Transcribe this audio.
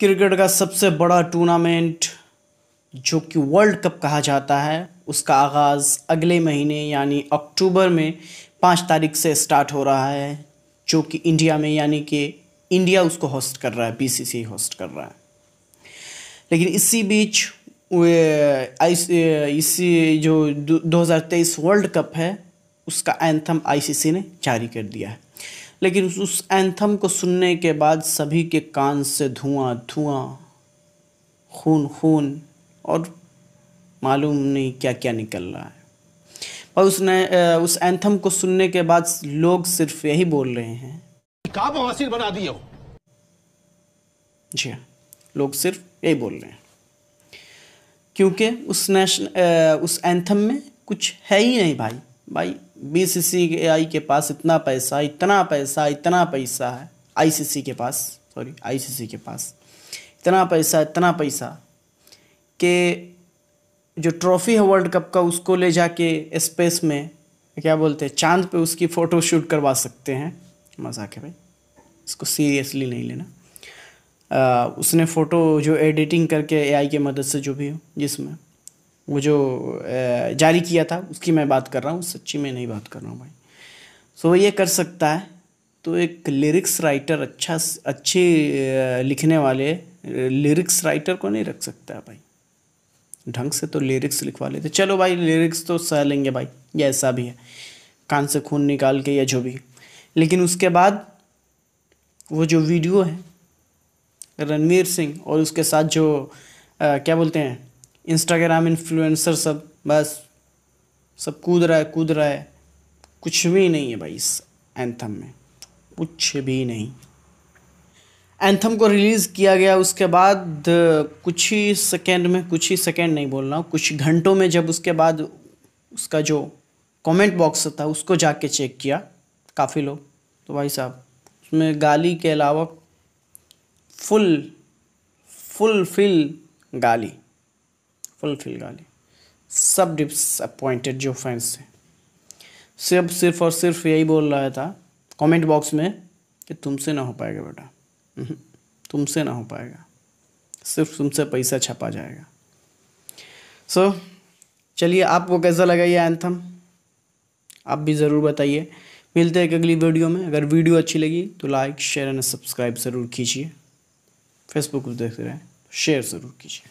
cricket का सबसे बड़ा टूर्नामेंट जो कि वर्ल्ड कप कहा जाता है उसका आगाज़ अगले महीने यानी अक्टूबर में पाँच तारीख से स्टार्ट हो रहा है जो कि इंडिया में यानी कि इंडिया उसको होस्ट कर रहा है बीसीसीआई होस्ट कर रहा है लेकिन इसी बीच इसी जो 2023 वर्ल्ड कप है उसका एंथम आईसीसी ने जारी कर दिया है लेकिन उस, उस एंथम को सुनने के बाद सभी के कान से धुआं धुआं खून खून और मालूम नहीं क्या क्या निकल रहा है और उसने उस एंथम को सुनने के बाद लोग सिर्फ यही बोल रहे हैं का बवासीर बना दिया हो जी हाँ, लोग सिर्फ यही बोल रहे हैं क्योंकि उस नेशन उस एंथम में कुछ है ही नहीं भाई भाई बीसीसीआई के पास इतना पैसा इतना पैसा इतना पैसा है आईसीसी के पास सॉरी आईसीसी के पास इतना पैसा इतना पैसा कि जो ट्रॉफ़ी है वर्ल्ड कप का उसको ले जाके स्पेस में क्या बोलते हैं चांद पे उसकी फ़ोटो शूट करवा सकते हैं मजाक है भाई इसको सीरियसली नहीं लेना आ, उसने फ़ोटो जो एडिटिंग करके एआई के मदद से जो भी हो जिसमें वो जो जारी किया था उसकी मैं बात कर रहा हूँ सच्ची में नहीं बात कर रहा हूँ भाई सो so, ये कर सकता है तो एक लिरिक्स राइटर अच्छा अच्छे लिखने वाले लिरिक्स राइटर को नहीं रख सकता भाई ढंग से तो लिरिक्स लिखवा लेते चलो भाई लिरिक्स तो सह लेंगे भाई या ऐसा भी है कान से खून निकाल के या जो भी लेकिन उसके बाद वो जो वीडियो है रणवीर सिंह और उसके साथ जो आ, क्या बोलते हैं इंस्टाग्राम इन्फ्लुएंसर सब बस सब कूद रहा है कूद रहा है कुछ भी नहीं है भाई इस एंथम में कुछ भी नहीं एंथम को रिलीज़ किया गया उसके बाद कुछ ही सेकेंड में कुछ ही सेकेंड नहीं बोल रहा हूँ कुछ घंटों में जब उसके बाद उसका जो कमेंट बॉक्स था उसको जाके चेक किया काफ़ी लोग तो भाई साहब उसमें गाली के अलावा फुल फुल फिल गाली फुलफिल गाली सब डिसअपॉइंटेड जो फैंस थे सिर्फ सिर्फ और सिर्फ यही बोल रहा था कमेंट बॉक्स में कि तुमसे ना हो पाएगा बेटा हम्म, तुमसे ना हो पाएगा सिर्फ तुमसे पैसा छपा जाएगा सो so, चलिए आपको कैसा लगा ये एंथम आप भी ज़रूर बताइए मिलते हैं अगली वीडियो में अगर वीडियो अच्छी लगी तो लाइक शेयर एंड सब्सक्राइब ज़रूर कीजिए फेसबुक पर देख रहे हैं शेयर ज़रूर कीजिए